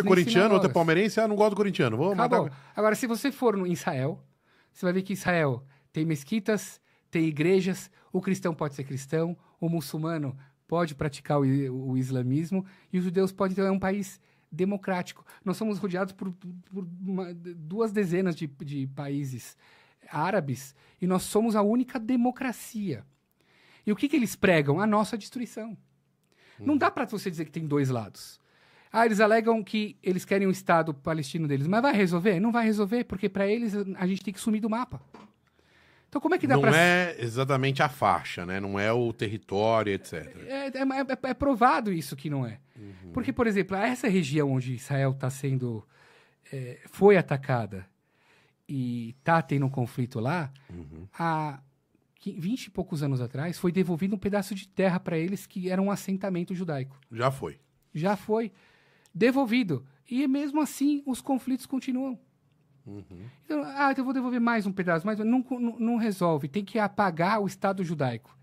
é corintiano, outro é palmeirense, ah, não gosto do corintiano, vou mandar. Agora, se você for no Israel, você vai ver que Israel tem mesquitas, tem igrejas, o cristão pode ser cristão, o muçulmano pode praticar o, o islamismo e os judeus podem. Então, é um país democrático. Nós somos rodeados por, por uma, duas dezenas de, de países árabes e nós somos a única democracia. E o que, que eles pregam? A nossa destruição. Hum. Não uhum. dá para você dizer que tem dois lados. Ah, eles alegam que eles querem um Estado palestino deles, mas vai resolver? Não vai resolver, porque para eles a gente tem que sumir do mapa. Então, como é que dá para Não pra... é exatamente a faixa, né? Não é o território, etc. É, é, é, é, é provado isso que não é. Uhum. Porque, por exemplo, essa região onde Israel está sendo. É, foi atacada e está tendo um conflito lá, uhum. há 20 e poucos anos atrás, foi devolvido um pedaço de terra para eles que era um assentamento judaico. Já foi. Já foi devolvido. E mesmo assim, os conflitos continuam. Uhum. Então, ah, então eu vou devolver mais um pedaço, mas não, não, não resolve. Tem que apagar o Estado judaico.